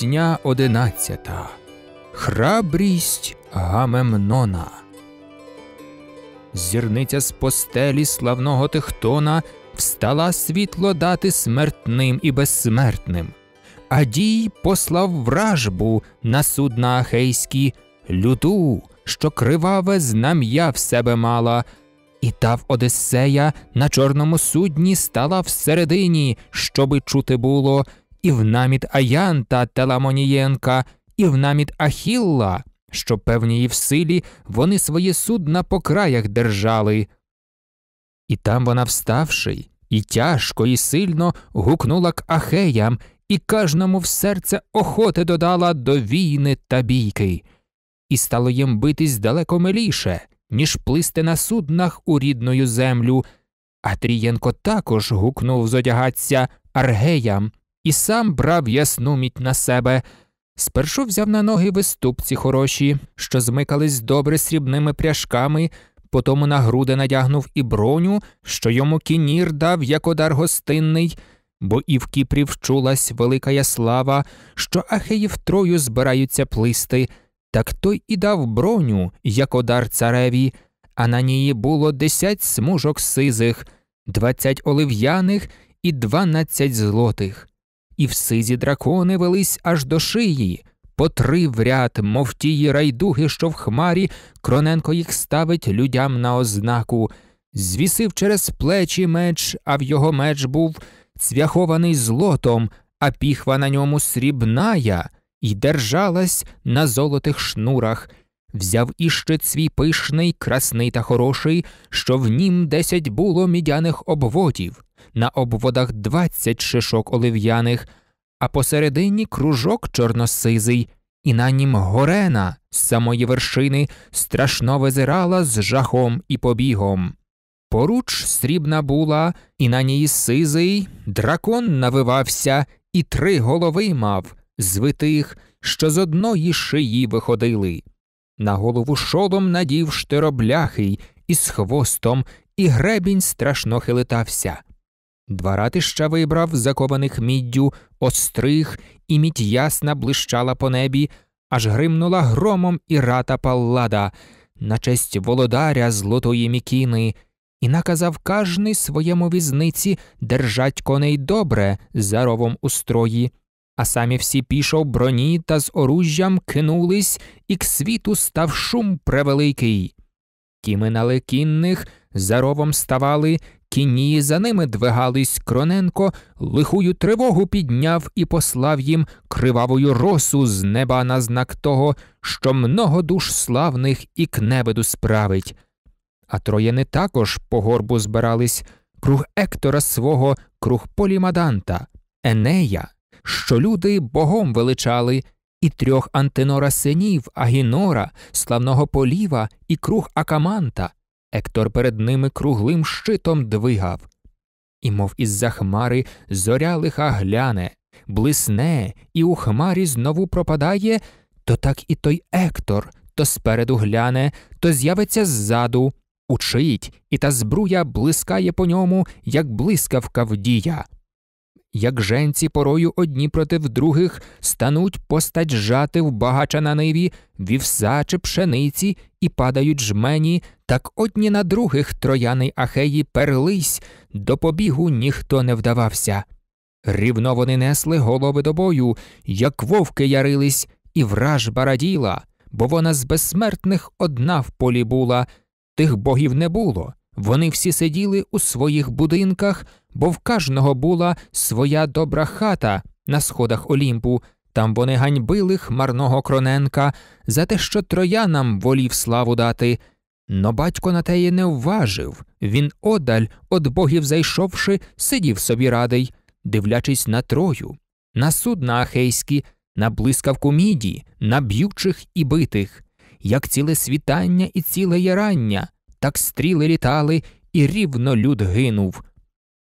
Пісня одинадцята. Храбрість Гамемнона. Зірниця з постелі славного Техтона встала світло дати смертним і безсмертним. А дій послав вражбу на судна ахейські люду, що криваве знам'я в себе мала, і дав Одесея на чорному судні стала всередині, щоби чути було і в наміт Аянта Теламонієнка, і в наміт Ахілла, що певні і в силі вони своє судна по краях держали. І там вона, вставши, і тяжко, і сильно гукнула к Ахеям і кожному в серце охоти додала до війни та бійки, і стало їм битись далеко миліше, ніж плисти на суднах у рідною землю. А Трієнко також гукнув зодягаться Аргеям і сам брав ясну мідь на себе. Спершу взяв на ноги виступці хороші, що змикались добре срібними пряжками, потому на груди надягнув і броню, що йому кінір дав як одар гостинний, бо і в Кіпрів чулась велика яслава, що ахеїв трою збираються плисти, так той і дав броню, як одар цареві, а на ній було десять смужок сизих, двадцять олив'яних і дванадцять злотих і в сизі дракони велись аж до шиї. По три в ряд, мов тії райдуги, що в хмарі, Кроненко їх ставить людям на ознаку. Звісив через плечі меч, а в його меч був цвяхований злотом, а піхва на ньому срібная, і держалась на золотих шнурах. Взяв іще свій пишний, красний та хороший, що в нім десять було мідяних обводів на обводах 20 шишок олив'яних, а посередині кружок чорносизий, і на нім горена з самої вершини страшно визирала з жахом і побігом. Поруч срібна була, і на ній сизий дракон навивався і три голови мав, звитих, що з одної шиї виходили. На голову шолом надів штиробляхий з хвостом, і гребінь страшно хилитався. Два рати ще вибрав, закованих міддю, острих, і мідь ясна блищала по небі, аж гримнула громом і рата паллада, на честь володаря злотої мікіни, і наказав кожний своєму візниці держать коней добре за ровом устрої. А самі всі пішов броні та з оружжям кинулись, і к світу став шум превеликий. Ті минали кінних, за ровом ставали, Кінії за ними двигались Кроненко, лихую тривогу підняв і послав їм кривавою росу з неба на знак того, що много душ славних і к небеду справить. А троєни також по горбу збирались круг Ектора свого, круг Полімаданта, Енея, що люди богом величали, і трьох антинора синів, Агінора, славного Поліва і круг Акаманта. Ектор перед ними круглим щитом двигав, і, мов із за хмари, зоря лиха гляне, блисне, і у хмарі знову пропадає, то так і той Ектор то спереду гляне, то з'явиться ззаду, учить, і та збруя блискає по ньому, як блискавка вдія. Як женці порою одні против других стануть постать жати в багача на ниві вівса чи пшениці і падають жмені, так одні на других трояни Ахеї перлись, до побігу ніхто не вдавався. Рівно вони несли голови до бою, як вовки ярились, і враж бараділа, бо вона з безсмертних одна в полі була, тих богів не було. Вони всі сиділи у своїх будинках, бо в кожного була своя добра хата на сходах Олімпу. Там вони ганьбили хмарного Кроненка за те, що троянам волів славу дати. Но батько на теї не вважив він, одаль, од богів зайшовши, сидів собі радий, дивлячись на Трою, на судна ахейські, на блискавку міді, на б'ючих і битих, як ціле світання і ціле ярання, так стріли літали, і рівно люд гинув.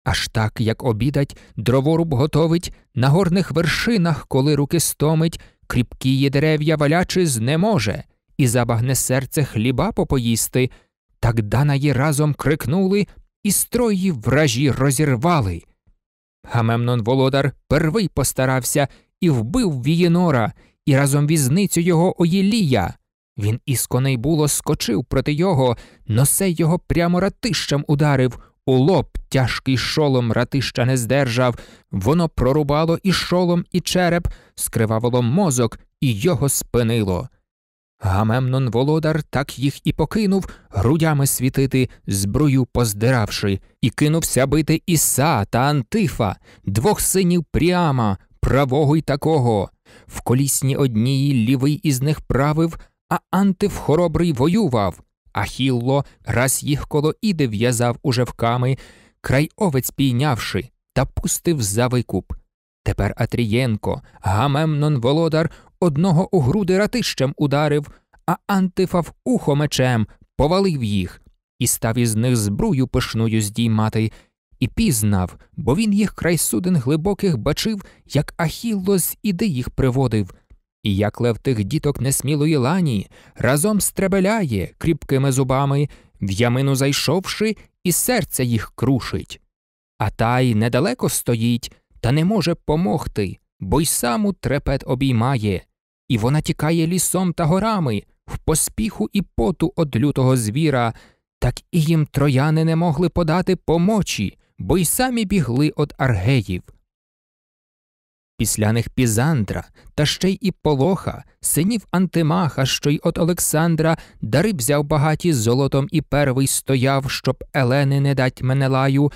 Аж так, як обідать, дроворуб готовить, на горних вершинах, коли руки стомить, кріпкії дерев'я валячи знеможе, і забагне серце хліба попоїсти. Так данаї разом крикнули, і строї вражі розірвали. Гамемнон володар первий постарався і вбив вієнора, і разом візницю його Оєлія. Він із коней було скочив проти його, носе його прямо ратищем ударив у лоб тяжкий шолом ратища не здержав, воно прорубало і шолом, і череп, скривавило мозок і його спинило. Гамемнон володар так їх і покинув, грудями світити, зброю поздиравши, і кинувся бити Іса та Антифа, двох синів Пріама, правого й такого. В колісні однії лівий із них правив, а Антиф хоробрий воював. Ахілло раз їх коло іди в'язав уже вками, край овець пійнявши, та пустив за викуп. Тепер Атрієнко, Гамемнон Володар одного у груди ратищем ударив, а антифав ухо мечем повалив їх і став із них збрую пишною здіймати, і пізнав, бо він їх край суден глибоких бачив, як Ахілло з іди їх приводив. І як лев тих діток несмілої лані, разом стребеляє кріпкими зубами, в ямину зайшовши, і серце їх крушить. А тай недалеко стоїть, та не може помогти, бо й саму трепет обіймає, і вона тікає лісом та горами, в поспіху і поту од лютого звіра, так і їм трояни не могли подати помочі, бо й самі бігли од аргеїв післяних Пізандра, та ще й Іполоха, синів Антимаха, що й от Олександра, дари взяв багаті золотом і первий стояв, щоб Елени не дать Менелаю.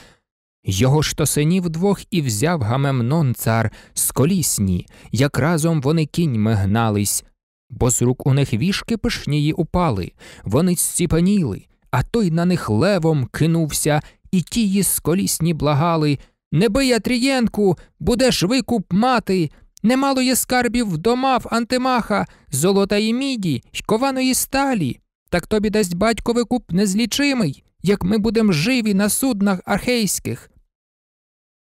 Його ж то синів двох і взяв Гамемнон цар з колісні, як разом вони кіньми гнались, бо з рук у них вішки пишнії упали, вони зціпаніли, а той на них левом кинувся, і тії сколісні благали. Не бий Атрієнку, будеш викуп мати. Немало є скарбів в антимаха, золота і міді, й кованої сталі. Так тобі дасть батько викуп незлічимий, як ми будемо живі на суднах архейських.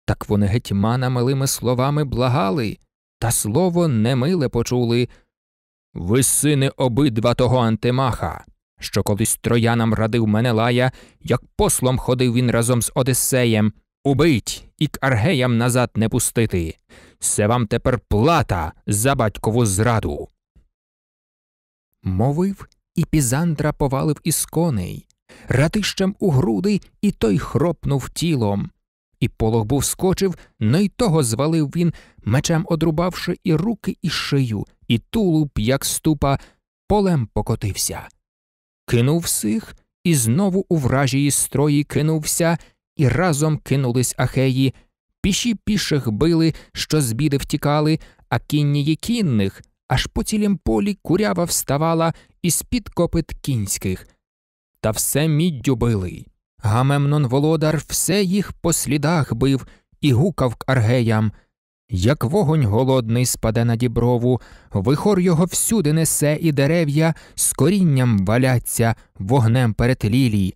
Так вони гетьмана милими словами благали, та слово немиле почули. Ви, сини, обидва того антимаха, що колись троянам радив Менелая, як послом ходив він разом з Одиссеєм убить і к аргеям назад не пустити. Це вам тепер плата за батькову зраду. Мовив і Пізандра повалив із коней, ратищем у груди, і той хропнув тілом. І полог був скочив, но й того звалив він, мечем одрубавши і руки, і шию, і тулуб, як ступа, полем покотився. Кинув сих і знову у вражії строї кинувся і разом кинулись ахеї. Піші піших били, що з біди втікали, а кіннії кінних аж по цілім полі курява вставала із під копит кінських. Та все міддю били. Гамемнон володар все їх по слідах бив і гукав к аргеям. Як вогонь голодний спаде на діброву, вихор його всюди несе, і дерев'я з корінням валяться вогнем перед лілій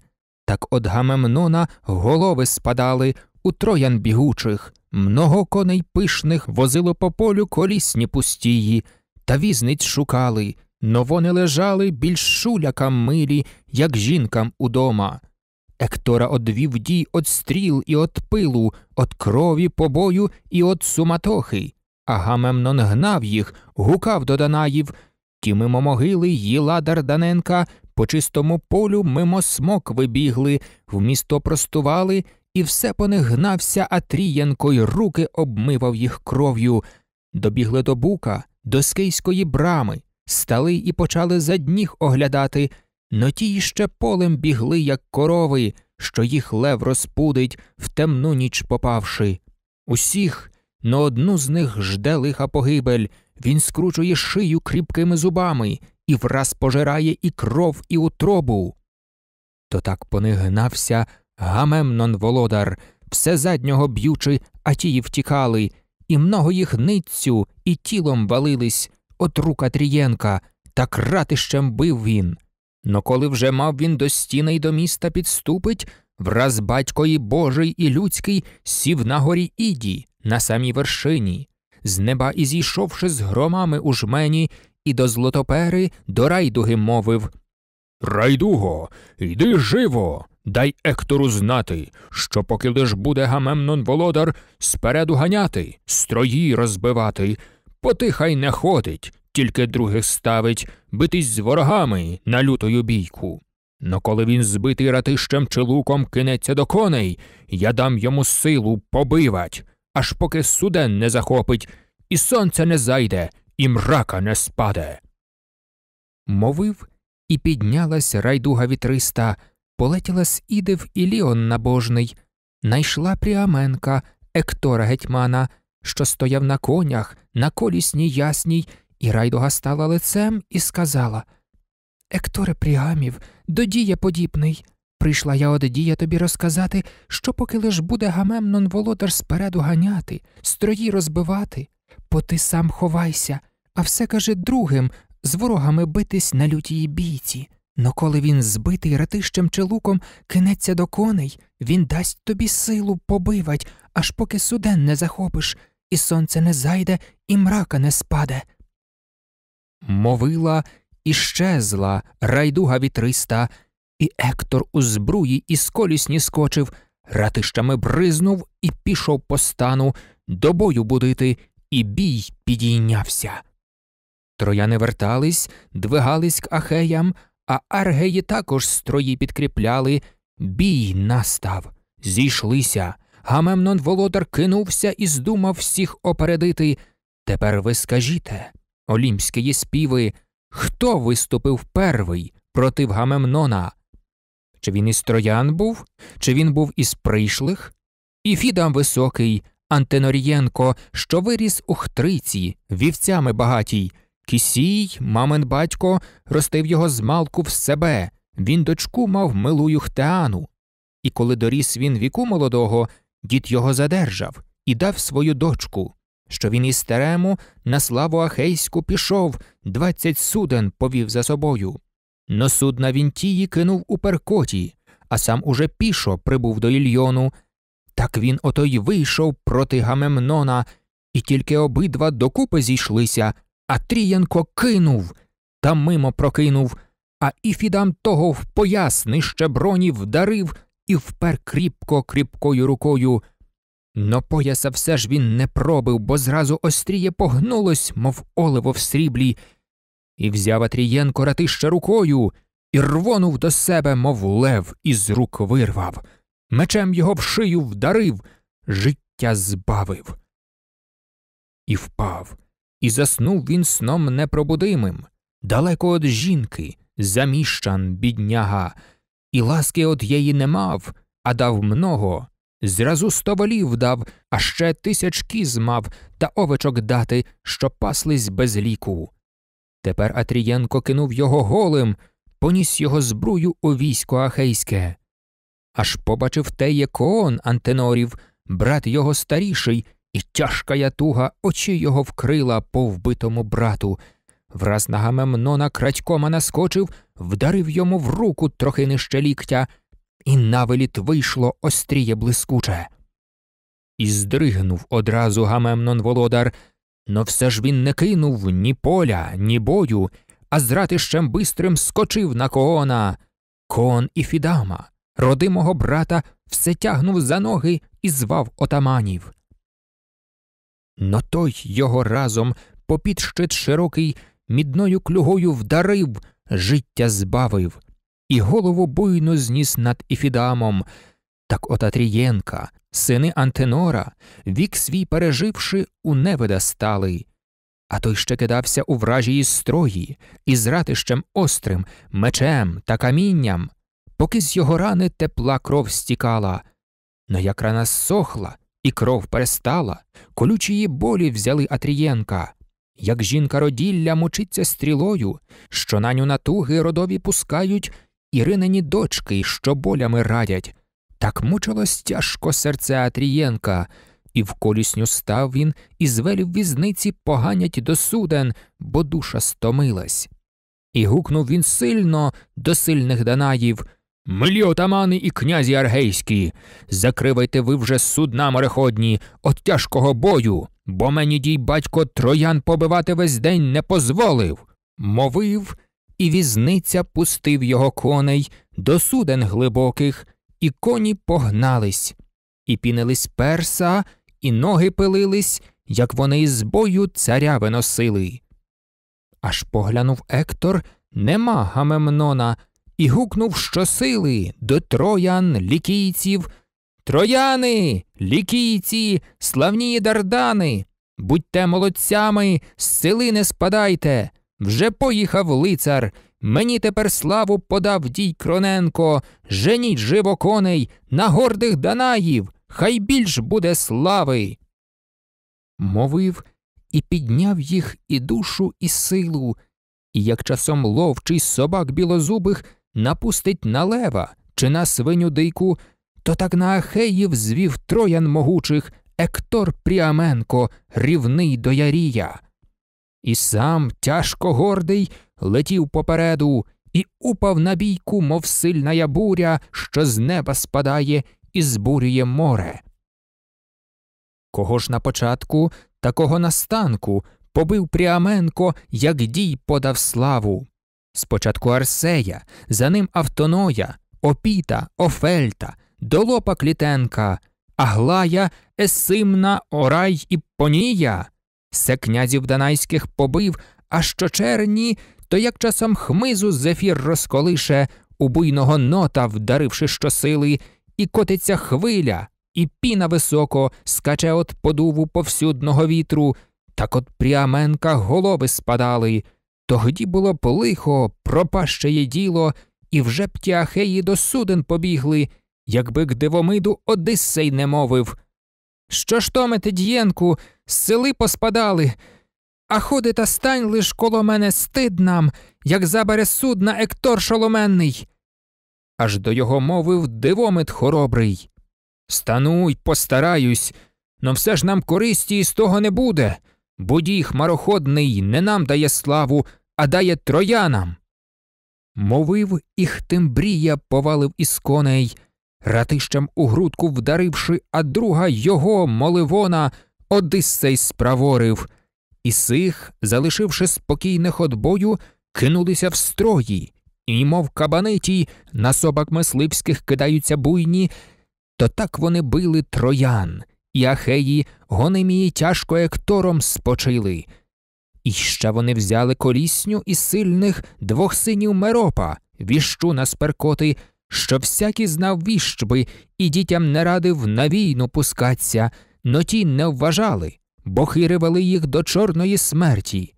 так от Гамемнона голови спадали у троян бігучих, много коней пишних возило по полю колісні пустії, та візниць шукали, но вони лежали більш шулякам милі, як жінкам удома. Ектора одвів дій от стріл і от пилу, от крові побою і от суматохи, а Гамемнон гнав їх, гукав до Данаїв, ті мимо могили їла Дарданенка по чистому полю мимо смок вибігли, в місто простували, і все по них гнався Атрієнко й руки обмивав їх кров'ю. Добігли до бука, до скейської брами, стали і почали за дніг оглядати, но ті ще полем бігли, як корови, що їх лев розпудить, в темну ніч попавши. Усіх, но одну з них жде лиха погибель, він скручує шию кріпкими зубами, і враз пожирає і кров, і утробу. То так по них гнався Гамемнон володар, все заднього б'ючи, а тії втікали, і много їх ницю і тілом валились от рука Трієнка, та кратищем бив він. Но коли вже мав він до стіни й до міста підступить, враз батько і божий і людський сів на горі іді, на самій вершині. З неба і зійшовши з громами у жмені, і до Злотопери до райдуги мовив Райдуго, йди живо, дай Ектору знати, що поки лиш буде Гамемнон володар спереду ганяти, строї розбивати, потихай не ходить, тільки других ставить, битись з ворогами на лютою бійку. Но коли він збитий ратищем чи луком кинеться до коней, я дам йому силу побивать, аж поки суден не захопить, і сонце не зайде, і мрака не спаде. Мовив і піднялась райдуга вітриста, полетіла з ідив і Ліон набожний, найшла пріаменка Ектора гетьмана, що стояв на конях, на колісній ясній, і райдуга стала лицем і сказала Екторе Пріамів, до дія подібний. Прийшла я од дія тобі розказати, що поки лиш буде Гамемнон володар спереду ганяти, строї розбивати, бо ти сам ховайся, а все каже другим з ворогами битись на лютій бійці. Но коли він збитий ратищем чи луком кинеться до коней, він дасть тобі силу побивать, аж поки суден не захопиш, і сонце не зайде, і мрака не спаде. Мовила іщезла райдуга вітриста, і Ектор у збруї і колісні скочив, ратищами бризнув і пішов по стану до бою будити і бій підійнявся. Трояни вертались, двигались к ахеям, а аргеї також строї підкріпляли. Бій настав, зійшлися. Гамемнон володар кинувся і здумав всіх опередити. Тепер ви скажіте, олімські співи, хто виступив перший проти Гамемнона? Чи він із троян був, чи він був із прийшлих? І Фідам високий, Антинорієнко, що виріс у хтриці, вівцями багатій. Кісій, мамин батько, ростив його з малку в себе. Він дочку мав милую хтеану, І коли доріс він віку молодого, дід його задержав і дав свою дочку, що він із терему на славу Ахейську пішов, двадцять суден повів за собою. Но судна він тії кинув у перкоті, а сам уже пішо прибув до Ільйону, так він ото й вийшов проти Гамемнона, і тільки обидва докупи зійшлися, а Трієнко кинув та мимо прокинув, а Іфідам того в пояс нижче броні вдарив і впер кріпко кріпкою рукою. Но пояса все ж він не пробив, бо зразу остріє погнулось, мов оливо в сріблі, і взяв Атрієнко ратище рукою і рвонув до себе, мов лев, із рук вирвав мечем його в шию вдарив, життя збавив. І впав, і заснув він сном непробудимим, далеко від жінки, заміщан, бідняга, і ласки от її не мав, а дав много. Зразу сто волів дав, а ще тисяч кіз мав та овечок дати, що паслись без ліку. Тепер Атрієнко кинув його голим, поніс його збрую у військо ахейське аж побачив теє коон антенорів, брат його старіший, і тяжка ятуга очі його вкрила по вбитому брату. Враз на Гамемнона крадькома наскочив, вдарив йому в руку трохи нижче ліктя, і навеліт вийшло остріє блискуче. І здригнув одразу Гамемнон володар, но все ж він не кинув ні поля, ні бою, а з ратищем бистрим скочив на коона. Коон і Фідама родимого брата все тягнув за ноги і звав отаманів. Но той його разом попід щит широкий мідною клюгою вдарив, життя збавив, і голову буйно зніс над Іфідамом. Так отатрієнка, сини Антенора, вік свій переживши, у невида стали. А той ще кидався у вражії строї, і ратищем острим, мечем та камінням поки з його рани тепла кров стікала. Но ну, як рана сохла, і кров перестала, колючі болі взяли Атрієнка. Як жінка роділля мучиться стрілою, що наню натуги родові пускають, Іринині дочки, що болями радять. Так мучилось тяжко серце Атрієнка, і в колісню став він і звелів візниці поганять до суден, бо душа стомилась. І гукнув він сильно до сильних Данаїв Милі отамани і князі аргейські, закривайте ви вже судна мореходні от тяжкого бою, бо мені дій батько троян побивати весь день не позволив. Мовив, і візниця пустив його коней до суден глибоких, і коні погнались, і пінились перса, і ноги пилились, як вони із бою царя виносили. Аж поглянув Ектор нема Гамемнона і гукнув щосили до троян, лікійців. Трояни, лікійці, славні дардани, будьте молодцями, з сили не спадайте. Вже поїхав лицар. Мені тепер славу подав дій Кроненко, женіть живо коней на гордих Данаїв, хай більш буде слави. Мовив і підняв їх і душу, і силу, і як часом ловчий собак білозубих напустить на лева чи на свиню дику, то так на Ахеїв звів троян могучих Ектор Пріаменко, рівний до Ярія. І сам, тяжко гордий, летів попереду і упав на бійку, мов сильна буря, що з неба спадає і збурює море. Кого ж на початку, такого на станку побив Пріаменко, як дій подав славу. Спочатку Арсея, за ним Автоноя, Опіта, Офельта, Долопа Клітенка, Аглая, Есимна, Орай і Понія. Се князів данайських побив, а що черні, то як часом хмизу зефір розколише, у буйного нота, вдаривши щосили, і котиться хвиля, і піна високо скаче от подуву повсюдного вітру, так от Пріаменка голови спадали. Тогді було б лихо, пропащеє діло, і вже б ті ахеї до суден побігли, якби к дивомиду Одиссей не мовив. Що ж томите, д'єнку, з сели поспадали, а ходи та стань лиш коло мене стид нам, як забере судна Ектор шоломенний. Аж до його мовив дивомит хоробрий. Стануй, постараюсь, но все ж нам користі із того не буде. Будій хмароходний не нам дає славу, а дає троянам. Мовив і Хтимбрія повалив із коней, ратищем у грудку вдаривши, а друга його моливона Одиссей справорив, і сих, залишивши спокійних спокійне бою, кинулися в строї, і, мов кабанеті, на собак мисливських кидаються буйні, то так вони били троян, і ахеї гонимії тяжко ектором спочили. І ще вони взяли корісню і сильних двох синів Меропа, віщуна сперкоти, що всякий знав віщби і дітям не радив на війну пускаться, но ті не вважали, бо хиривали їх до чорної смерті.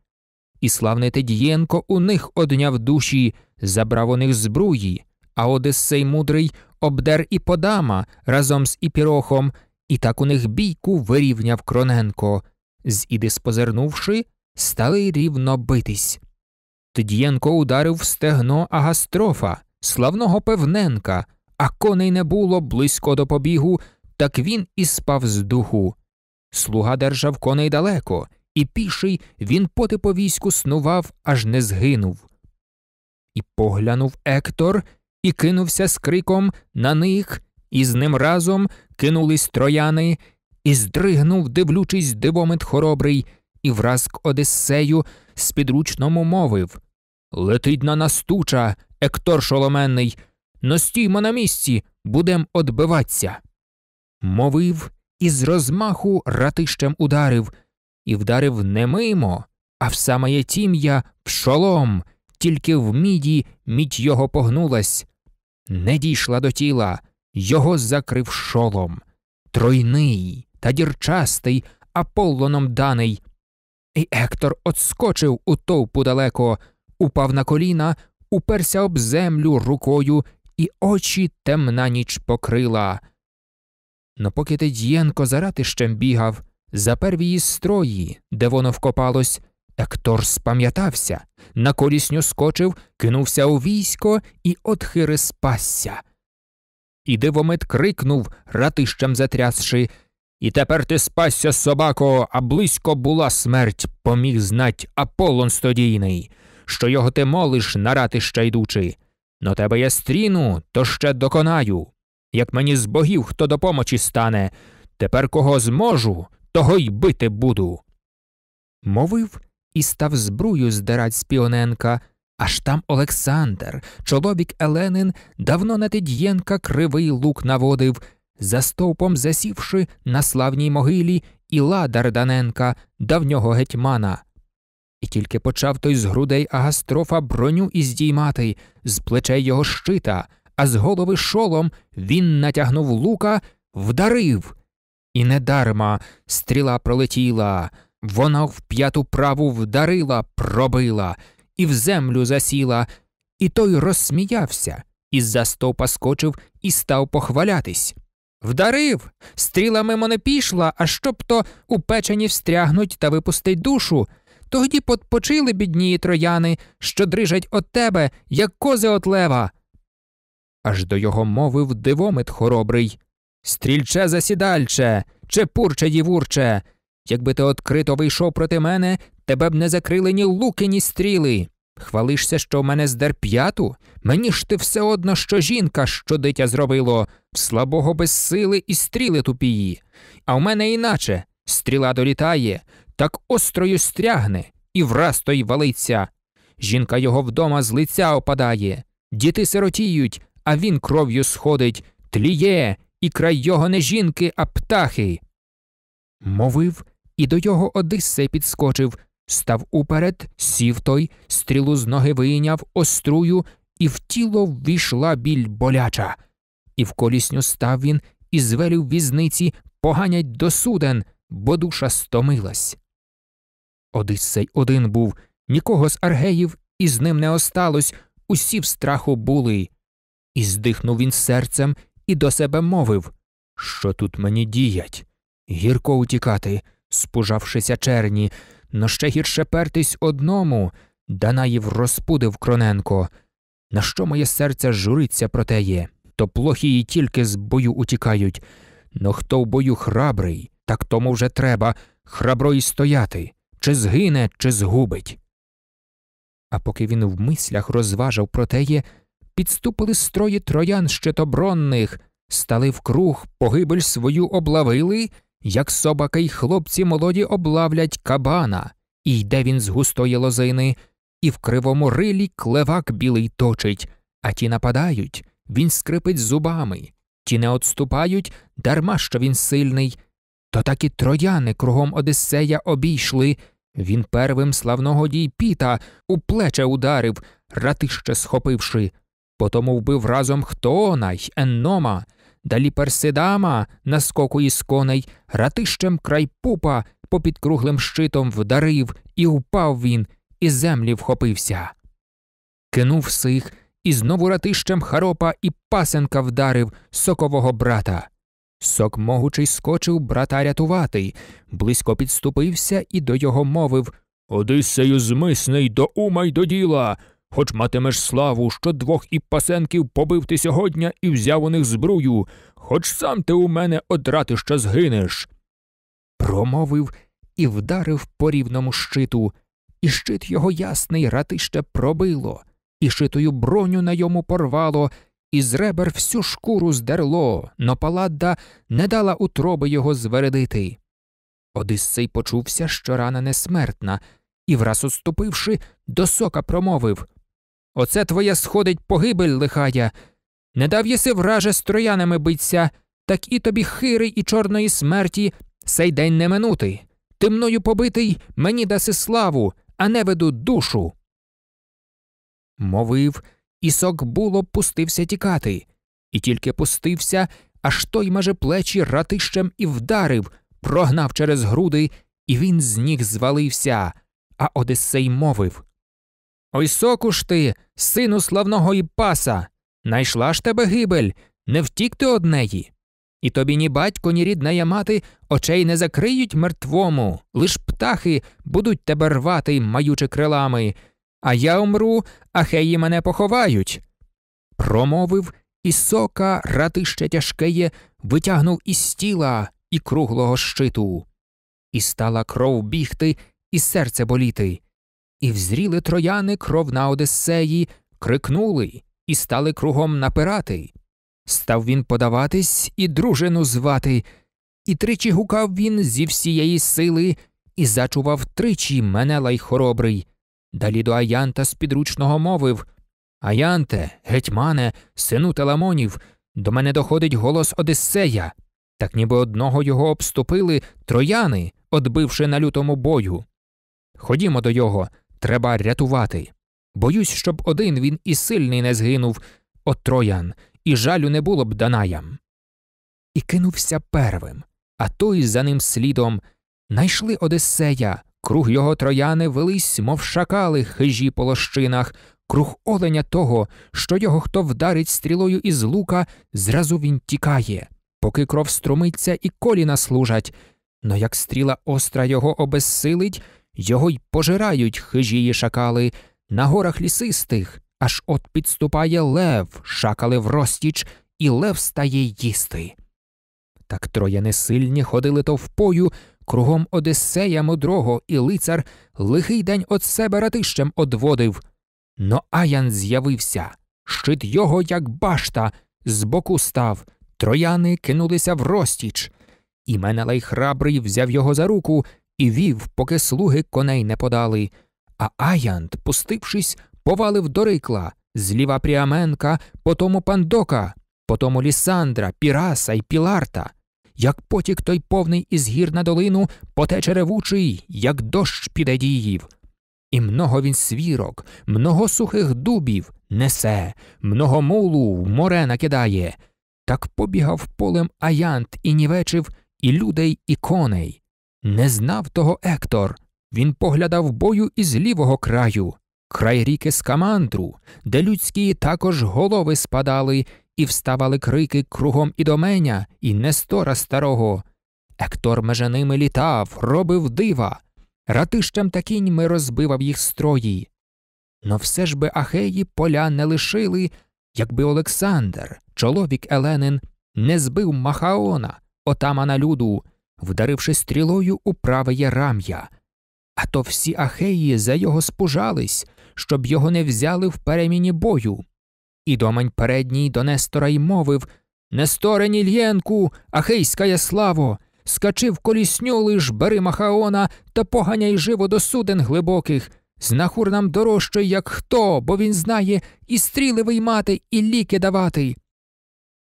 І славний Тедієнко у них одняв душі, забрав у них збруї, а Одиссей мудрий обдер і подама разом з Іпірохом, і так у них бійку вирівняв Кроненко. З Іди спозирнувши, стали рівно битись. Тоді Янко ударив в стегно агастрофа, славного певненка, а коней не було близько до побігу, так він і спав з духу. Слуга держав коней далеко, і піший він поти по війську снував, аж не згинув. І поглянув Ектор і кинувся з криком на них, і з ним разом кинулись трояни, і здригнув, дивлючись, дивомит хоробрий і враз к Одиссею спідручно мовив Летить на нас туча, Ектор шоломенний, но стіймо на місці, будем одбиваться. Мовив і з розмаху ратищем ударив, і вдарив не мимо, а в самоє тім'я в шолом, тільки в міді мідь його погнулась. Не дійшла до тіла, його закрив шолом. Тройний та дірчастий, аполлоном даний, і Ектор отскочив у товпу далеко, упав на коліна, уперся об землю рукою, і очі темна ніч покрила. Но поки Тед'єнко за ратищем бігав, запер її строї, де воно вкопалось, Ектор спам'ятався, на колісню скочив, кинувся у військо і от хири спасся. І дивомет крикнув, ратищем затрясши і тепер ти спасся, собако, а близько була смерть, поміг знать Аполлон стодійний, що його ти молиш нарати ще йдучи. Но тебе я стріну, то ще доконаю. Як мені з богів хто до помочі стане, тепер кого зможу, того й бити буду. Мовив і став збрую здирать з піоненка. Аж там Олександр, чоловік Еленин, давно на Тед'єнка кривий лук наводив за стовпом засівши на славній могилі Іла Дарданенка, давнього гетьмана. І тільки почав той з грудей агастрофа броню іздіймати, з плечей його щита, а з голови шолом він натягнув лука, вдарив. І недарма стріла пролетіла, вона в п'яту праву вдарила, пробила, і в землю засіла, і той розсміявся, і за стовпа скочив і став похвалятись. Вдарив, стріла мимо не пішла, а щоб то у печені встрягнуть та випустить душу. Тоді подпочили бідні трояни, що дрижать от тебе, як кози от лева. Аж до його мовив дивомит хоробрий Стрільче засідальче, чепурче дівурче. Якби ти открито вийшов проти мене, тебе б не закрили ні луки, ні стріли. Хвалишся, що в мене здер п'яту? Мені ж ти все одно, що жінка, що дитя зробило, в слабого без сили і стріли тупії. А в мене іначе стріла долітає, так острою стрягне і враз той валиться. Жінка його вдома з лиця опадає. Діти сиротіють, а він кров'ю сходить, тліє, і край його не жінки, а птахи. Мовив і до його Одиссей підскочив, Став уперед, сів той, стрілу з ноги вийняв, острую, і в тіло ввійшла біль боляча. І в колісню став він, і звелів візниці поганять до суден, бо душа стомилась. Одиссей один був, нікого з аргеїв із ним не осталось, усі в страху були. І здихнув він серцем і до себе мовив Що тут мені діять? Гірко утікати, спужавшися черні но ще гірше пертись одному. Данаїв розпудив Кроненко. На що моє серце журиться протеє, то плохії тільки з бою утікають. Но хто в бою храбрий, так тому вже треба храброї стояти, чи згине, чи згубить. А поки він в мислях розважав протеє, підступили строї троян щитобронних, стали в круг, погибель свою облавили як собака й хлопці молоді облавлять кабана, і йде він з густої лозини, і в кривому рилі клевак білий точить, а ті нападають, він скрипить зубами, ті не отступають, дарма що він сильний. То так і трояни кругом Одиссея обійшли. Він первим славного дійпіта у плече ударив, ратище схопивши, потому вбив разом Хтоона й Еннома, далі Персидама, на скоку із коней, ратищем край пупа попід круглим щитом вдарив, і впав він, і землі вхопився. Кинув сих, і знову ратищем харопа і пасенка вдарив сокового брата. Сок могучий скочив брата рятувати, близько підступився і до його мовив Одисею змисний до ума й до діла хоч матимеш славу, що двох іппасенків побив ти сьогодні і взяв у них збрую, хоч сам ти у мене одратища згинеш. Промовив і вдарив по рівному щиту, і щит його ясний ратище пробило, і шитою броню на йому порвало, і з ребер всю шкуру здерло, но паладда не дала утроби його звередити. Одиссей почувся, що рана несмертна, і, враз оступивши, до сока промовив Оце твоє сходить погибель, лихая. Не дав єси враже з троянами биться, так і тобі хирий і чорної смерті сей день не минути. Ти мною побитий мені даси славу, а не веду душу. Мовив, і сок було пустився тікати, і тільки пустився, аж той майже плечі ратищем і вдарив, прогнав через груди, і він з ніг звалився. А Одиссей мовив Ой соку ж ти, сину славного Іпаса, найшла ж тебе гибель, не втік ти од неї. І тобі ні батько, ні рідна я мати очей не закриють мертвому, лиш птахи будуть тебе рвати, маючи крилами, а я умру, а хеї мене поховають. Промовив і сока ратище тяжкеє, витягнув із тіла і круглого щиту. І стала кров бігти, і серце боліти. І взріли трояни кров на Одиссеї, крикнули і стали кругом напирати. Став він подаватись і дружину звати, і тричі гукав він зі всієї сили, і зачував тричі мене лай хоробрий. Далі до Аянта з підручного мовив Аянте, гетьмане, сину Теламонів, до мене доходить голос Одиссея, так ніби одного його обступили трояни, отбивши на лютому бою. Ходімо до його треба рятувати. Боюсь, щоб один він і сильний не згинув от троян, і жалю не було б Данаям. І кинувся первим, а той за ним слідом. Найшли Одиссея, круг його трояни велись, мов шакали хижі по лощинах, круг оленя того, що його хто вдарить стрілою із лука, зразу він тікає, поки кров струмиться і коліна служать. Но як стріла остра його обезсилить, його й пожирають хижії шакали, на горах лісистих, аж от підступає лев, шакали вростіч, і лев стає їсти. Так трояни сильні ходили товпою, кругом Одесея мудрого, і лицар лихий день от себе ратищем одводив. Но Аян з'явився, щит його, як башта, з боку став, трояни кинулися в розтіч. І Менелей храбрий взяв його за руку і вів, поки слуги коней не подали, а Аянт, пустившись, повалив до рикла зліва Пріаменка, потому Пандока, потому Лісандра, Піраса й Піларта. Як потік той повний із гір на долину, потече ревучий, як дощ піде діїв. І много він свірок, много сухих дубів несе, много мулу в море накидає. Так побігав полем аянт і нівечив і людей, і коней. Не знав того Ектор. Він поглядав бою із лівого краю, край ріки Скамандру, де людські також голови спадали, і вставали крики кругом ідоменя і Нестора старого. Ектор межаними літав, робив дива, ратищем та кіньми розбивав їх строї. Но все ж би Ахеї поля не лишили, якби Олександр, чоловік Еленин, не збив Махаона, отамана люду, вдаривши стрілою у праве рам'я, А то всі ахеї за його спужались, щоб його не взяли в переміні бою. І домань передній до Нестора й мовив Несторе Нільєнку, ахейська славо, скачи в колісню лиш бери Махаона та поганяй живо до суден глибоких. Знахур нам дорожчий, як хто, бо він знає і стріли виймати, і ліки давати.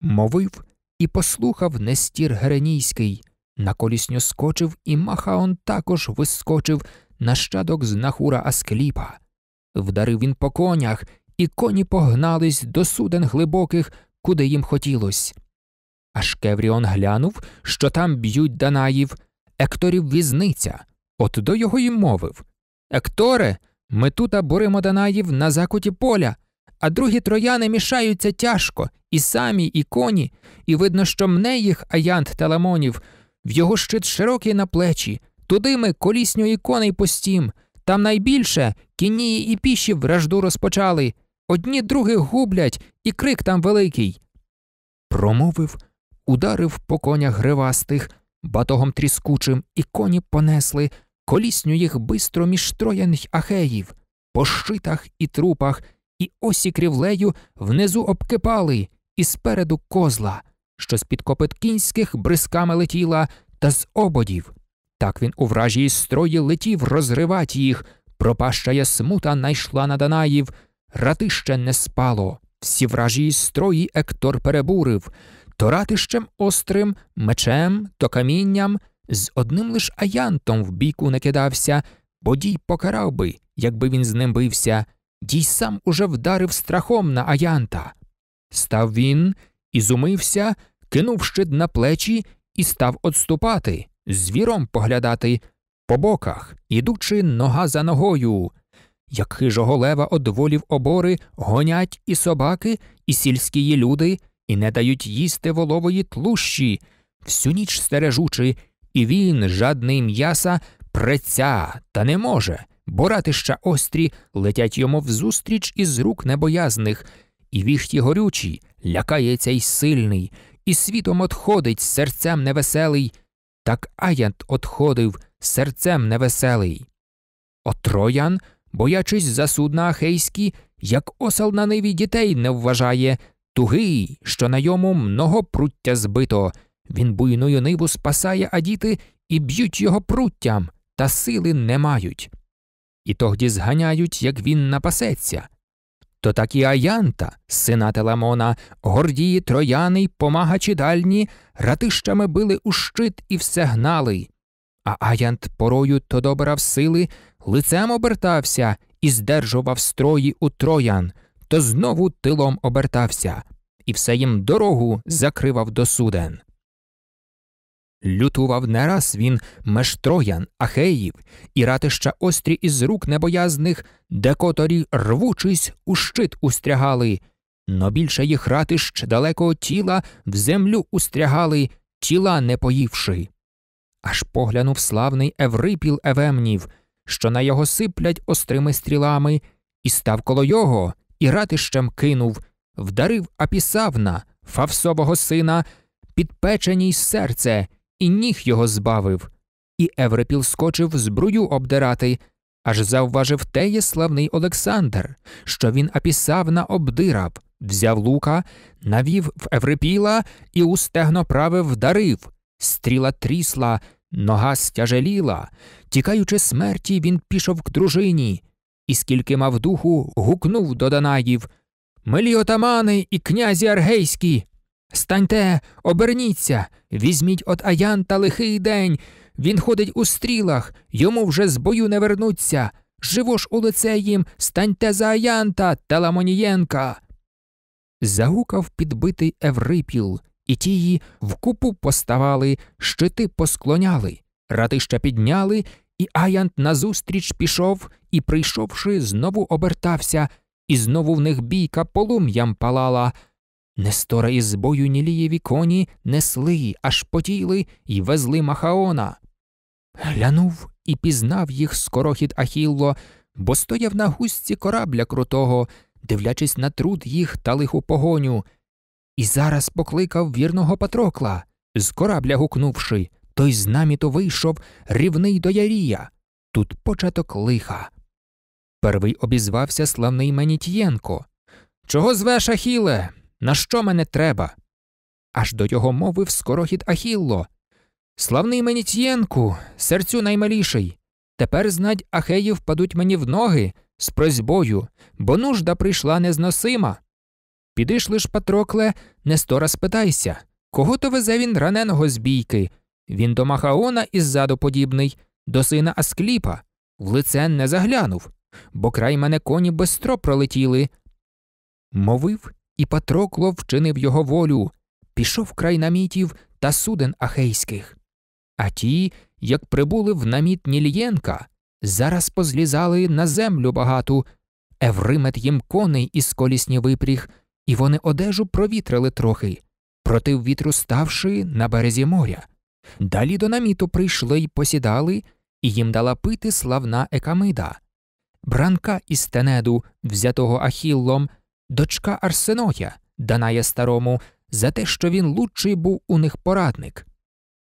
Мовив і послухав Нестір Геренійський. На колісню скочив, і Махаон також вискочив нащадок з нахура Аскліпа. Вдарив він по конях, і коні погнались до суден глибоких, куди їм хотілось. Аж Кевріон глянув, що там б'ють Данаїв, Екторів візниця. От до його й мовив Екторе, ми тута боримо Данаїв на закуті поля, а другі трояни мішаються тяжко, і самі, і коні, і видно, що мне їх, аянт Теламонів, в його щит широкий на плечі, туди ми колісню і коней постім. Там найбільше кінії і піші вражду розпочали. Одні других гублять, і крик там великий. Промовив, ударив по конях гривастих, батогом тріскучим, і коні понесли, колісню їх бистро між троєн ахеїв, по щитах і трупах, і осі крівлею внизу обкипали, і спереду козла що з-під копит кінських бризками летіла, та з ободів. Так він у вражії строї летів розривати їх, пропащая смута найшла на Данаїв, ратище не спало, всі вражії строї Ектор перебурив, то ратищем острим, мечем, то камінням, з одним лиш аянтом в біку не кидався, бо дій покарав би, якби він з ним бився, дій сам уже вдарив страхом на аянта. Став він і зумився, кинув щит на плечі і став отступати, звіром поглядати по боках, ідучи нога за ногою. Як хижого лева одволів обори гонять і собаки, і сільські люди, і не дають їсти волової тлущі, всю ніч стережучи, і він, жадний м'яса, преця, та не може, бо ратища острі летять йому взустріч із рук небоязних, і віхті горючі, лякається й сильний, і світом отходить серцем невеселий, так Аянт одходив серцем невеселий. Отроян, боячись за судна ахейські, як осел на ниві дітей не вважає, тугий, що на йому много пруття збито. Він буйною ниву спасає, а діти і б'ють його пруттям, та сили не мають. І тогді зганяють, як він напасеться, то так і Аянта, сина Теламона, гордії трояни й помагачі дальні, ратищами били у щит і все гнали. А Аянт порою то добрав сили, лицем обертався і здержував строї у троян, то знову тилом обертався, і все їм дорогу закривав до суден. Лютував не раз він меж троян, ахеїв і ратища острі із рук небоязних, декоторі рвучись у щит устрягали, но більше їх ратищ далекого тіла в землю устрягали, тіла не поївши. Аж поглянув славний Еврипіл Евемнів, що на його сиплять острими стрілами, і став коло його, і ратищем кинув, вдарив Апісавна, Фавсового сина, підпеченій серце і ніг його збавив, і Еврепіл скочив збрую обдирати, аж завважив теє славний Олександр, що він апісавна обдирав, взяв лука, навів в Еврепіла і у стегно праве вдарив, стріла трісла, нога стяжеліла, тікаючи смерті, він пішов к дружині, і скільки мав духу, гукнув до Данаїв Милі отамани і князі аргейські, Станьте, оберніться, візьміть от Аянта лихий день. Він ходить у стрілах, йому вже з бою не вернуться. Живо ж у лице їм, станьте за Аянта та Загукав підбитий Еврипіл, і тії вкупу поставали, щити посклоняли, ратища підняли, і Аянт назустріч пішов і, прийшовши, знову обертався, і знову в них бійка полум'ям палала. Нестора із збою Нілієві коні несли, аж потіли і везли Махаона. Глянув і пізнав їх скорохід Ахілло, бо стояв на гусці корабля крутого, дивлячись на труд їх та лиху погоню, і зараз покликав вірного Патрокла, з корабля гукнувши, той з наміту вийшов рівний до Ярія. Тут початок лиха. Первий обізвався славний Менітьєнко. Чого звеш, Ахіле? На що мене треба? Аж до його мовив скорохід Ахілло. Славний мені Цієнку, серцю наймаліший. Тепер знать ахеї впадуть мені в ноги з просьбою, бо нужда прийшла незносима. Підиш лиш, Патрокле, не Нестора спитайся, кого то везе він раненого з бійки? Він до Махаона іззаду подібний, до сина Аскліпа, в лице не заглянув, бо край мене коні бистро пролетіли. Мовив і Патрокло вчинив його волю, пішов край намітів та суден ахейських. А ті, як прибули в наміт Нільєнка, зараз позлізали на землю багату, Евримет їм коней із колісні випріг, і вони одежу провітрили трохи, против вітру ставши на березі моря. Далі до наміту прийшли й посідали, і їм дала пити славна Екамида. Бранка із Тенеду, взятого Ахіллом, дочка Арсеноя, Даная старому, за те, що він лучший був у них порадник.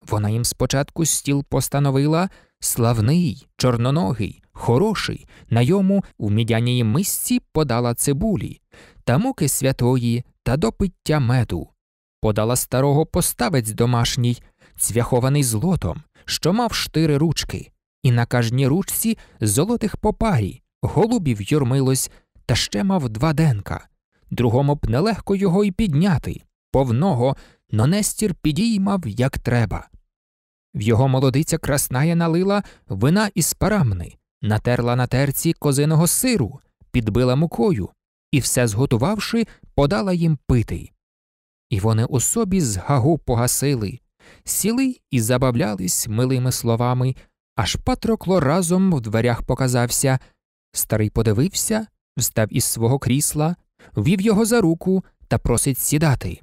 Вона їм спочатку стіл постановила славний, чорноногий, хороший, на йому у мідяній мисці подала цибулі, та муки святої та допиття меду, подала старого поставець домашній, цвяхований злотом, що мав штири ручки, і на кожній ручці золотих попарі, голубів юрмилось та ще мав два денка. Другому б нелегко його й підняти, повного, но Нестір підіймав, як треба. В його молодиця красная налила вина із парамни, натерла на терці козиного сиру, підбила мукою і, все зготувавши, подала їм пити. І вони у собі згагу погасили, сіли і забавлялись милими словами, аж патрокло разом в дверях показався. Старий подивився встав із свого крісла, вів його за руку та просить сідати.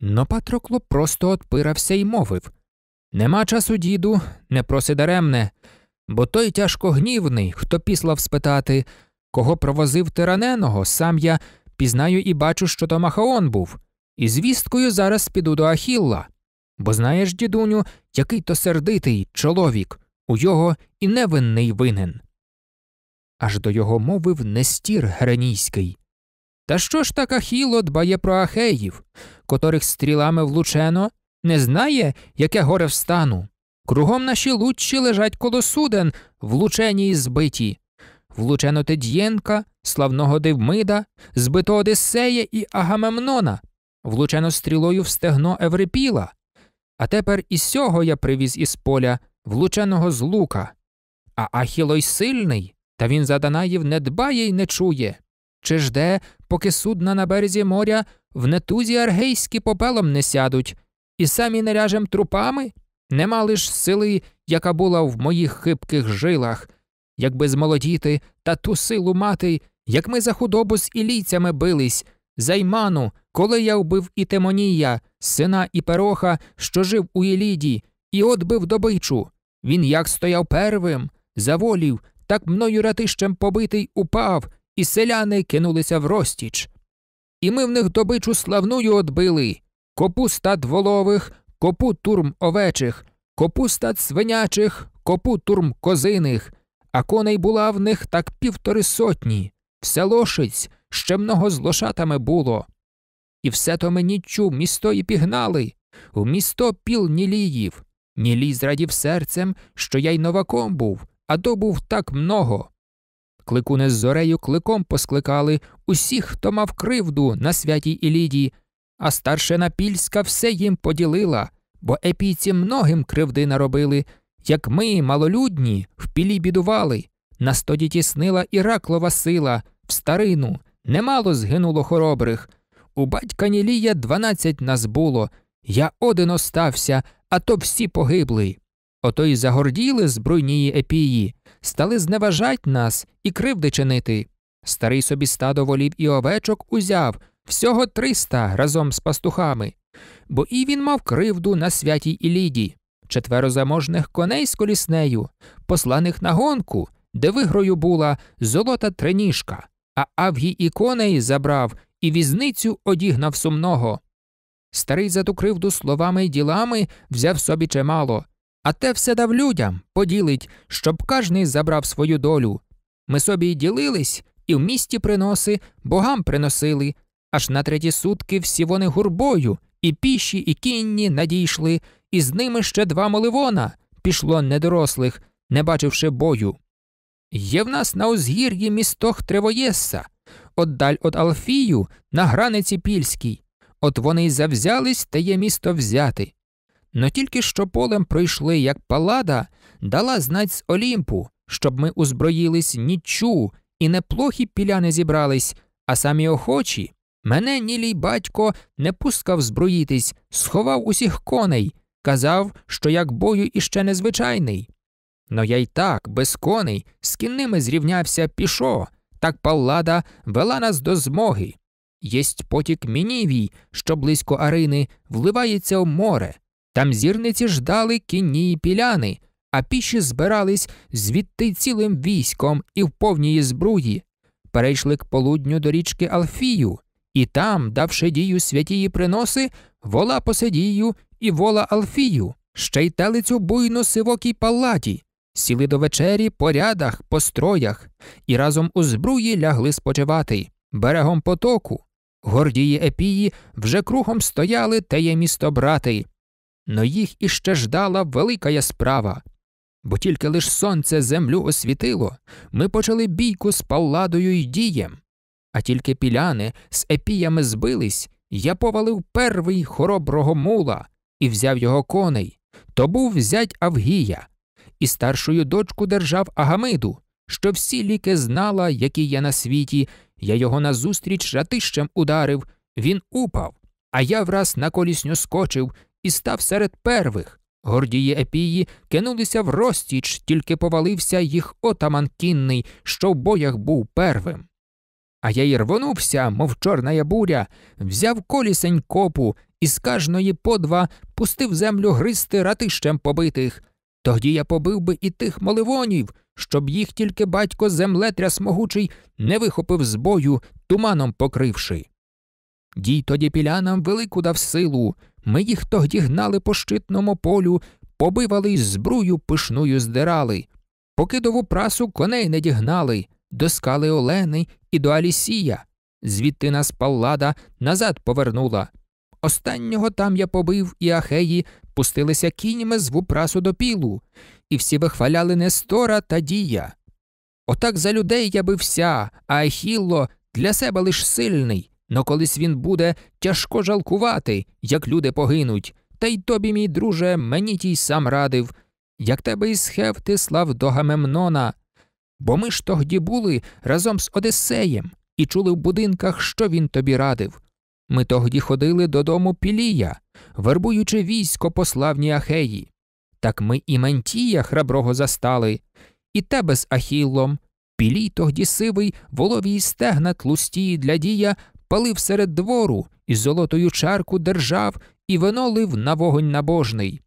Но Патрокло просто отпирався і мовив Нема часу, діду, не проси даремне, бо той тяжко гнівний, хто післав спитати, кого провозив тираненого, сам я пізнаю і бачу, що то Махаон був, і звісткою зараз піду до Ахілла. Бо знаєш, дідуню, який то сердитий чоловік, у його і невинний винен аж до його мовив Нестір Гренійський. Та що ж так Ахіло дбає про ахеїв, котрих стрілами влучено, не знає, яке горе встану. Кругом наші лучші лежать коло суден, влучені і збиті. Влучено Тед'єнка, славного Девмида, збито Одиссея і Агамемнона, влучено стрілою в стегно Еврипіла. А тепер і сього я привіз із поля, влученого з лука. А Ахілой сильний, та він за Данаїв не дбає й не чує. Чи жде, поки судна на березі моря в нетузі аргейські попелом не сядуть, і самі не ряжем трупами? Нема лиш сили, яка була в моїх хибких жилах, якби змолодіти та ту силу мати, як ми за худобу з ілійцями бились, займану, коли я вбив і Темонія, сина Іпероха, що жив у Іліді, і отбив добичу. Він як стояв первим, заволів так мною ратищем побитий упав, і селяни кинулися в розтіч. І ми в них добичу славную отбили копу стад волових, копу турм овечих, копу стад свинячих, копу турм козиних, а коней була в них так півтори сотні, вся лошиць ще много з лошатами було. І все то мені чу, місто і пігнали, в місто піл Ніліїв. Нілій зрадів серцем, що я й новаком був, а то був так много. Кликуне з зорею кликом поскликали усіх, хто мав кривду на святій Іліді, а старшина пільська все їм поділила, бо епійці многим кривди наробили, як ми, малолюдні, в пілі бідували. Нас тоді тіснила Іраклова сила, в старину, немало згинуло хоробрих. У батька Нілія дванадцять нас було. Я один остався, а то всі погибли. Ото й загорділи збруйнії епії, стали зневажать нас і кривди чинити. Старий собі стадо волів і овечок узяв всього триста разом з пастухами, бо і він мав кривду на святій Іліді, четверо заможних коней з коліснею, посланих на гонку, де вигрою була золота триніжка, а авгі і коней забрав і візницю одігнав сумного. Старий за ту кривду словами й ділами взяв собі чимало. А те все дав людям поділить, щоб кожний забрав свою долю. Ми собі й ділились, і в місті приноси, богам приносили. Аж на треті сутки всі вони гурбою, і піші, і кінні надійшли, і з ними ще два моливона пішло недорослих, не бачивши бою. Є в нас на узгір'ї містох Тревоєсса, оддаль от Алфію на границі пільській. От вони й завзялись та є місто взяти. Но тільки що полем прийшли, як палада, дала знать з Олімпу, щоб ми узброїлись ніччю, і неплохі піляни зібрались, а самі охочі. Мене нілій батько не пускав зброїтись, сховав усіх коней, казав, що як бою іще незвичайний. Но я й так, без коней, з кінними зрівнявся пішо, так паллада вела нас до змоги. Єсть потік мінівій, що близько арини, вливається в море. Там зірниці ждали кінні і піляни, а піші збирались звідти цілим військом і в повній збруї. Перейшли к полудню до річки Алфію, і там, давши дію святії приноси, вола Посидію і вола Алфію, ще й телицю буйно сивокій палаті, сіли до вечері по рядах, по строях, і разом у збруї лягли спочивати берегом потоку. Гордії Епії вже кругом стояли теє місто братий но їх іще ждала велика справа. Бо тільки лиш сонце землю освітило, ми почали бійку з палладою й дієм. А тільки піляни з епіями збились, я повалив первий хороброго мула і взяв його коней, то був взять Авгія, і старшою дочку держав Агамиду, що всі ліки знала, які є на світі, я його назустріч ратищем ударив, він упав, а я враз на колісню скочив і став серед первих. Гордії Епії кинулися в розтіч, тільки повалився їх отаман кінний, що в боях був первим. А я й рвонувся, мов чорна буря, взяв колісень копу і з кожної подва пустив землю гристи ратищем побитих. Тоді я побив би і тих моливонів, щоб їх тільки батько землетряс могучий не вихопив з бою, туманом покривши. Дій тоді пілянам велику дав силу, ми їх тогді гнали по щитному полю, побивали й збрую пишною здирали, покидову прасу коней не дігнали, до скали Олени і до Алісія, звідти нас паллада назад повернула. Останнього там я побив, і ахеї пустилися кіньми з вупрасу до пілу, і всі вихваляли Нестора та Дія. Отак за людей я бився, а Ахілло для себе лиш сильний. Но колись він буде тяжко жалкувати, як люди погинуть. Та й тобі, мій друже, мені тій сам радив, як тебе із схев, ти слав до Гамемнона. Бо ми ж тогді були разом з Одесеєм і чули в будинках, що він тобі радив. Ми тогді ходили додому Пілія, вербуючи військо по славній Ахеї. Так ми і Ментія храброго застали, і тебе з Ахіллом. Пілій тогді сивий, воловій стегна тлустії для дія палив серед двору і золотою чарку держав, і вино лив на вогонь набожний.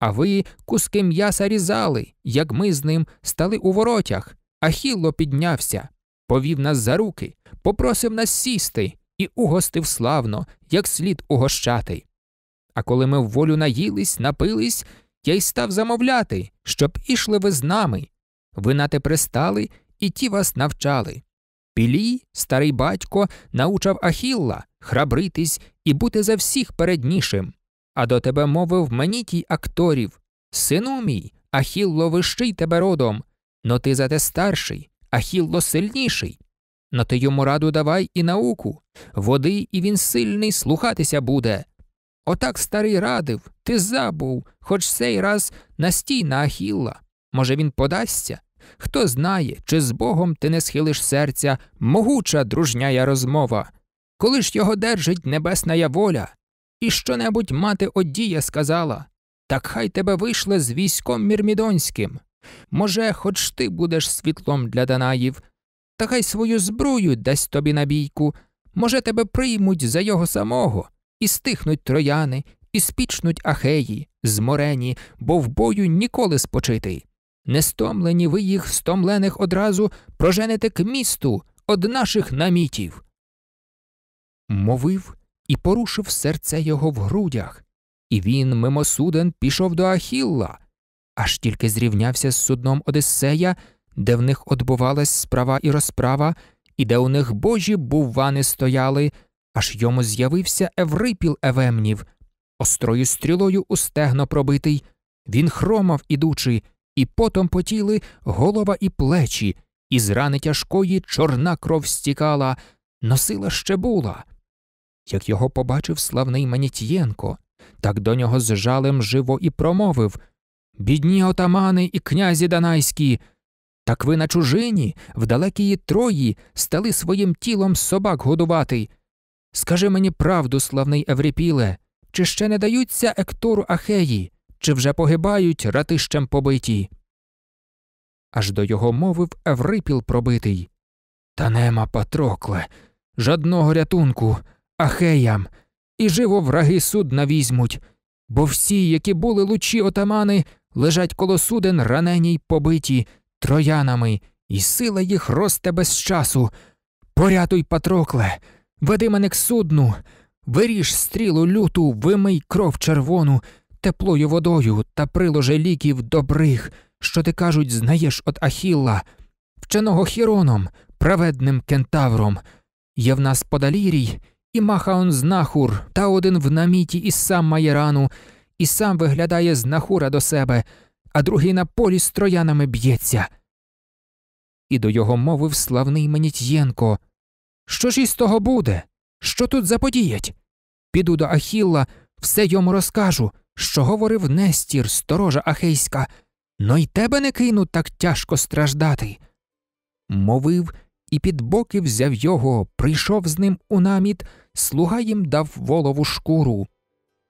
А ви куски м'яса різали, як ми з ним стали у воротях, а хіло піднявся, повів нас за руки, попросив нас сісти і угостив славно, як слід угощати. А коли ми в волю наїлись, напились, я й став замовляти, щоб ішли ви з нами. Ви на те пристали, і ті вас навчали. Пілій, старий батько, научав Ахілла храбритись і бути за всіх переднішим. А до тебе мовив мені манітій акторів Сину мій, Ахілло вищий тебе родом, но ти зате старший, Ахілло сильніший. Но ти йому раду давай і науку, води, і він сильний слухатися буде. Отак старий радив, ти забув, хоч сей раз настій на Ахілла. Може, він подасться, Хто знає, чи з Богом ти не схилиш серця, могуча дружняя розмова. Коли ж його держить небесна воля, і що-небудь мати одія сказала так хай тебе вийшле з військом мірмідонським. Може, хоч ти будеш світлом для Данаїв, та хай свою збрую дасть тобі на бійку, може, тебе приймуть за його самого, і стихнуть трояни, і спічнуть ахеї, зморені, бо в бою ніколи спочити. Не стомлені ви їх стомлених одразу проженете к місту од наших намітів. Мовив і порушив серце його в грудях, і він мимосуден пішов до Ахілла, аж тільки зрівнявся з судном Одиссея, де в них отбувалась справа і розправа, і де у них божі бувани стояли, аж йому з'явився Еврипіл Евемнів, острою стрілою у стегно пробитий. Він хромав ідучи і потом потіли голова і плечі, і з рани тяжкої чорна кров стікала, носила ще була. Як його побачив славний Манітєнко, так до нього з жалем живо і промовив Бідні отамани і князі данайські. Так ви на чужині, в далекій Трої, стали своїм тілом собак годувати. Скажи мені правду, славний Еврипіле, чи ще не даються Ектору Ахеї? чи вже погибають ратищем побиті. Аж до його мовив Еврипіл пробитий Та нема патрокле, жадного рятунку, ахеям, і живо враги судна візьмуть, бо всі, які були лучі отамани, лежать коло суден ранені й побиті троянами, і сила їх росте без часу. Порятуй, патрокле, веди мене к судну, виріж стрілу люту, вимий кров червону теплою водою та приложи ліків добрих, що ти кажуть, знаєш от Ахілла, вченого хіроном, праведним кентавром. Є в нас подалірій, і махаон знахур, та один в наміті, і сам має рану, і сам виглядає знахура до себе, а другий на полі з троянами б'ється. І до його мовив славний Менітьєнко: Що ж із того буде? Що тут заподіять? Піду до Ахілла, все йому розкажу, що говорив Нестір, сторожа Ахейська, но й тебе не кину так тяжко страждати. Мовив і під боки взяв його, прийшов з ним у наміт, слуга їм дав волову шкуру.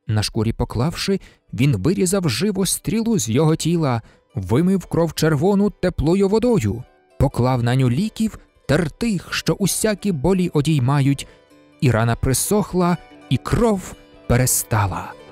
На шкурі поклавши, він вирізав живо стрілу з його тіла, вимив кров червону теплою водою, поклав на ню ліків тертих, що усякі болі одіймають, і рана присохла, і кров перестала.